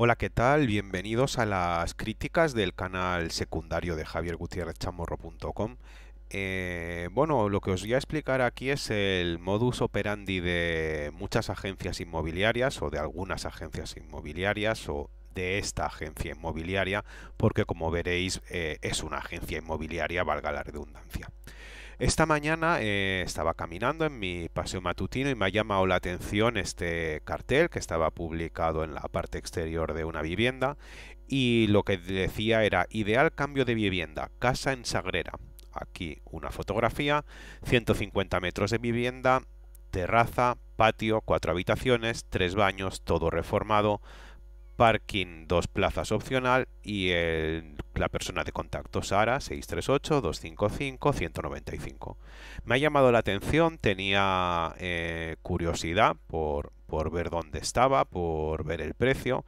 Hola, ¿qué tal? Bienvenidos a las críticas del canal secundario de javiergutierrezchamorro.com. Eh, bueno, lo que os voy a explicar aquí es el modus operandi de muchas agencias inmobiliarias o de algunas agencias inmobiliarias o de esta agencia inmobiliaria, porque como veréis eh, es una agencia inmobiliaria, valga la redundancia. Esta mañana eh, estaba caminando en mi paseo matutino y me ha llamado la atención este cartel que estaba publicado en la parte exterior de una vivienda y lo que decía era ideal cambio de vivienda, casa en Sagrera. Aquí una fotografía, 150 metros de vivienda, terraza, patio, cuatro habitaciones, tres baños, todo reformado, parking dos plazas opcional y la persona de contacto Sara 638-255-195. Me ha llamado la atención, tenía eh, curiosidad por, por ver dónde estaba, por ver el precio.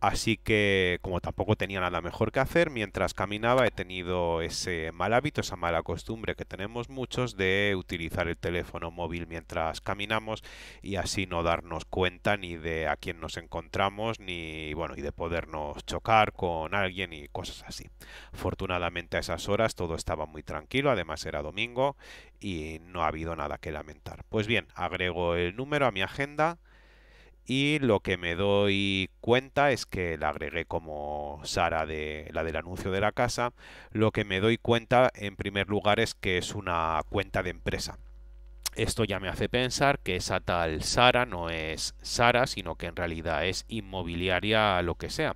Así que como tampoco tenía nada mejor que hacer, mientras caminaba he tenido ese mal hábito, esa mala costumbre que tenemos muchos de utilizar el teléfono móvil mientras caminamos y así no darnos cuenta ni de a quién nos encontramos ni bueno, y de podernos chocar con alguien y cosas así. Afortunadamente a esas horas todo estaba muy tranquilo, además era domingo y no ha habido nada que lamentar. Pues bien, agrego el número a mi agenda y lo que me doy cuenta es que la agregué como Sara de la del anuncio de la casa. Lo que me doy cuenta en primer lugar es que es una cuenta de empresa. Esto ya me hace pensar que esa tal Sara no es Sara, sino que en realidad es inmobiliaria lo que sea.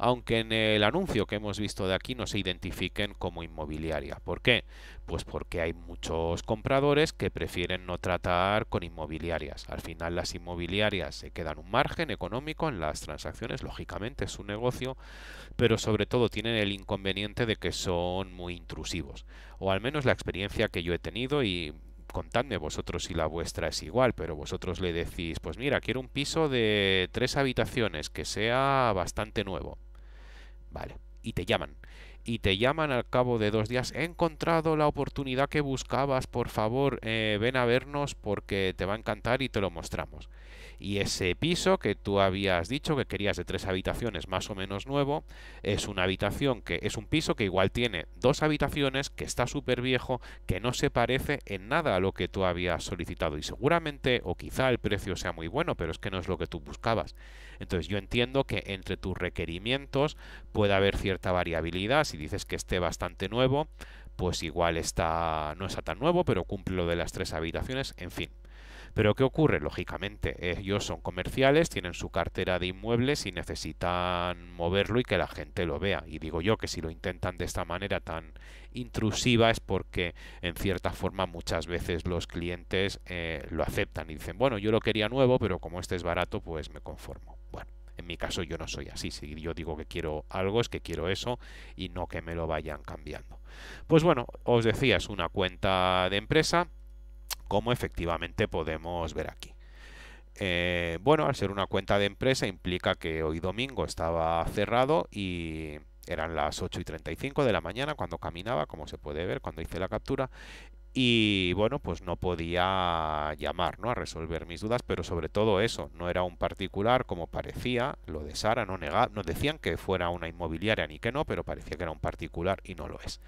Aunque en el anuncio que hemos visto de aquí no se identifiquen como inmobiliaria. ¿Por qué? Pues porque hay muchos compradores que prefieren no tratar con inmobiliarias. Al final las inmobiliarias se quedan un margen económico en las transacciones, lógicamente es un negocio, pero sobre todo tienen el inconveniente de que son muy intrusivos. O al menos la experiencia que yo he tenido y contadme vosotros si la vuestra es igual, pero vosotros le decís, pues mira, quiero un piso de tres habitaciones que sea bastante nuevo. Vale, y te llaman. Y te llaman al cabo de dos días, he encontrado la oportunidad que buscabas, por favor, eh, ven a vernos porque te va a encantar y te lo mostramos. Y ese piso que tú habías dicho que querías de tres habitaciones más o menos nuevo, es una habitación que es un piso que igual tiene dos habitaciones, que está súper viejo, que no se parece en nada a lo que tú habías solicitado. Y seguramente, o quizá el precio sea muy bueno, pero es que no es lo que tú buscabas. Entonces yo entiendo que entre tus requerimientos puede haber cierta variabilidad. Si dices que esté bastante nuevo, pues igual está no está tan nuevo, pero cumple lo de las tres habitaciones, en fin. Pero ¿qué ocurre? Lógicamente, ellos son comerciales, tienen su cartera de inmuebles y necesitan moverlo y que la gente lo vea. Y digo yo que si lo intentan de esta manera tan intrusiva es porque en cierta forma muchas veces los clientes eh, lo aceptan y dicen, bueno, yo lo quería nuevo, pero como este es barato, pues me conformo. Bueno. En mi caso yo no soy así, si yo digo que quiero algo es que quiero eso y no que me lo vayan cambiando. Pues bueno, os decía, es una cuenta de empresa, como efectivamente podemos ver aquí. Eh, bueno, al ser una cuenta de empresa implica que hoy domingo estaba cerrado y eran las 8 y 35 de la mañana cuando caminaba, como se puede ver cuando hice la captura, y bueno, pues no podía llamar, ¿no? A resolver mis dudas, pero sobre todo eso, no era un particular como parecía, lo de Sara, no, negaba, nos decían que fuera una inmobiliaria ni que no, pero parecía que era un particular y no lo es.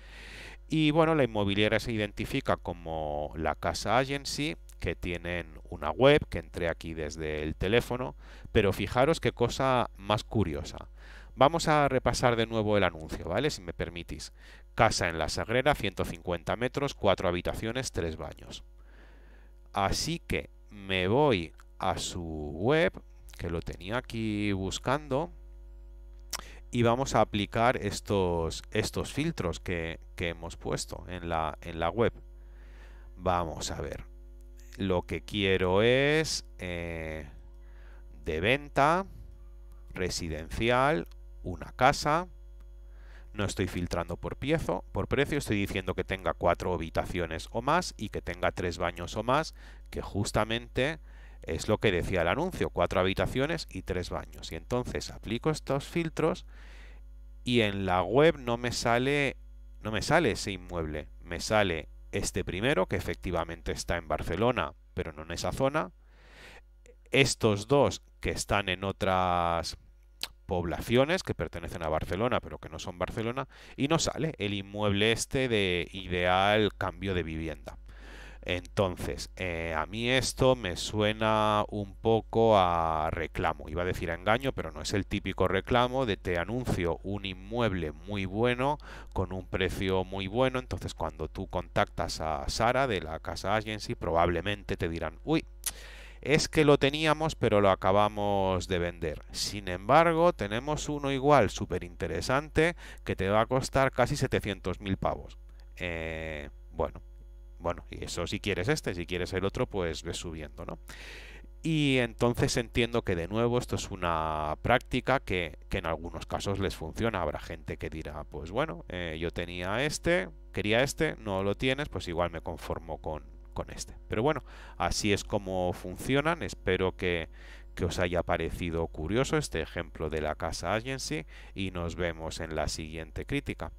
Y bueno, la inmobiliaria se identifica como la casa agency, que tienen una web, que entré aquí desde el teléfono, pero fijaros qué cosa más curiosa. Vamos a repasar de nuevo el anuncio, ¿vale? Si me permitís. Casa en la Sagrera, 150 metros, 4 habitaciones, 3 baños. Así que me voy a su web, que lo tenía aquí buscando y vamos a aplicar estos, estos filtros que, hemos puesto en la, en la web. Vamos a ver. Lo que quiero es eh, de venta, residencial, una casa. No estoy filtrando por, piezo, por precio, estoy diciendo que tenga cuatro habitaciones o más y que tenga tres baños o más, que justamente es lo que decía el anuncio, cuatro habitaciones y tres baños. Y entonces aplico estos filtros y en la web no me sale no me sale ese inmueble, me sale este primero que efectivamente está en Barcelona, pero no en esa zona. Estos dos que están en otras poblaciones que pertenecen a Barcelona, pero que no son Barcelona, y no sale el inmueble este de ideal cambio de vivienda. Entonces, eh, a mí esto me suena un poco a reclamo. Iba a decir a engaño, pero no es el típico reclamo de te anuncio un inmueble muy bueno con un precio muy bueno. Entonces, cuando tú contactas a Sara de la casa agency, probablemente te dirán, uy, es que lo teníamos pero lo acabamos de vender. Sin embargo, tenemos uno igual súper interesante que te va a costar casi 700.000 pavos. Eh, bueno, bueno, y eso si quieres este, si quieres el otro, pues ves subiendo, ¿no? Y entonces entiendo que de nuevo esto es una práctica que, en algunos casos les funciona. Habrá gente que dirá, pues bueno, eh, yo tenía este, quería este, no lo tienes, pues igual me conformo con, este. Pero bueno, así es como funcionan. Espero que, que os haya parecido curioso este ejemplo de la casa agency y nos vemos en la siguiente crítica.